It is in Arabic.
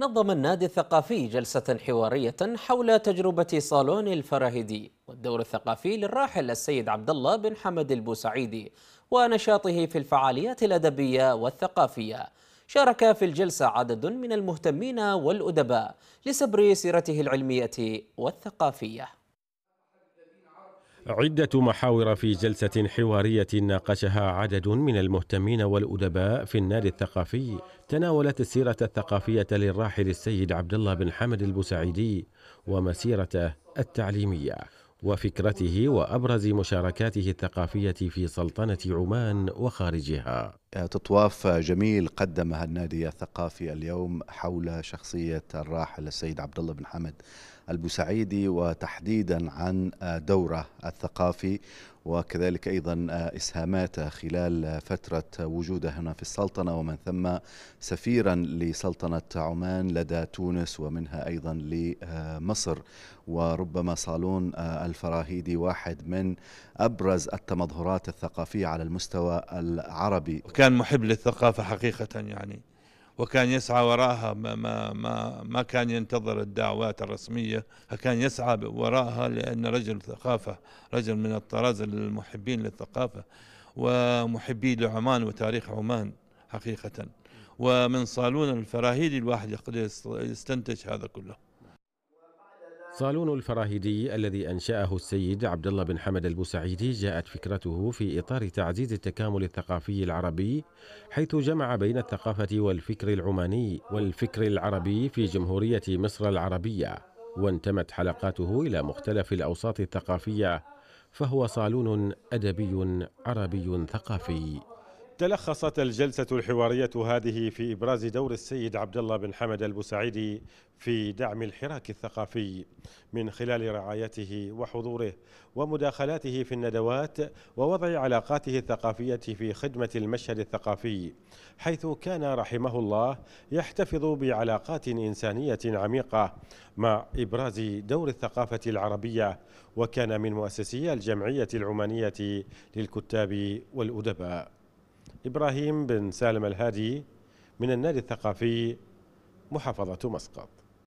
نظم النادي الثقافي جلسة حوارية حول تجربة صالون الفراهيدي والدور الثقافي للراحل السيد عبد الله بن حمد البوسعيدي ونشاطه في الفعاليات الأدبية والثقافية شارك في الجلسة عدد من المهتمين والأدباء لسبر سيرته العلمية والثقافية عدة محاور في جلسة حوارية ناقشها عدد من المهتمين والأدباء في النادي الثقافي تناولت السيرة الثقافية للراحل السيد عبد الله بن حمد البوسعيدي ومسيرته التعليمية وفكرته وأبرز مشاركاته الثقافية في سلطنة عمان وخارجها آه، تطواف جميل قدمها النادي الثقافي اليوم حول شخصية الراحل السيد عبد الله بن حمد البوسعيدي وتحديدا عن آه، دوره الثقافي وكذلك ايضا آه، اسهاماته خلال فتره وجوده هنا في السلطنه ومن ثم سفيرا لسلطنه عمان لدى تونس ومنها ايضا لمصر وربما صالون الفراهيدي واحد من ابرز التمظهرات الثقافيه على المستوى العربي كان محب للثقافة حقيقة يعني وكان يسعى وراءها ما, ما, ما, ما كان ينتظر الدعوات الرسمية كان يسعى وراءها لأن رجل ثقافة رجل من الطراز المحبين للثقافة ومحبي لعمان وتاريخ عمان حقيقة ومن صالون الفراهيدي الواحد يقدر يستنتج هذا كله صالون الفراهيدي الذي انشاه السيد عبد الله بن حمد البوسعيدي جاءت فكرته في اطار تعزيز التكامل الثقافي العربي حيث جمع بين الثقافه والفكر العماني والفكر العربي في جمهوريه مصر العربيه وانتمت حلقاته الى مختلف الاوساط الثقافيه فهو صالون ادبي عربي ثقافي تلخصت الجلسة الحوارية هذه في إبراز دور السيد عبد الله بن حمد البوسعيدي في دعم الحراك الثقافي من خلال رعايته وحضوره ومداخلاته في الندوات ووضع علاقاته الثقافية في خدمة المشهد الثقافي حيث كان رحمه الله يحتفظ بعلاقات إنسانية عميقة مع إبراز دور الثقافة العربية وكان من مؤسسي الجمعية العمانية للكتاب والأدباء إبراهيم بن سالم الهادي من النادي الثقافي محافظة مسقط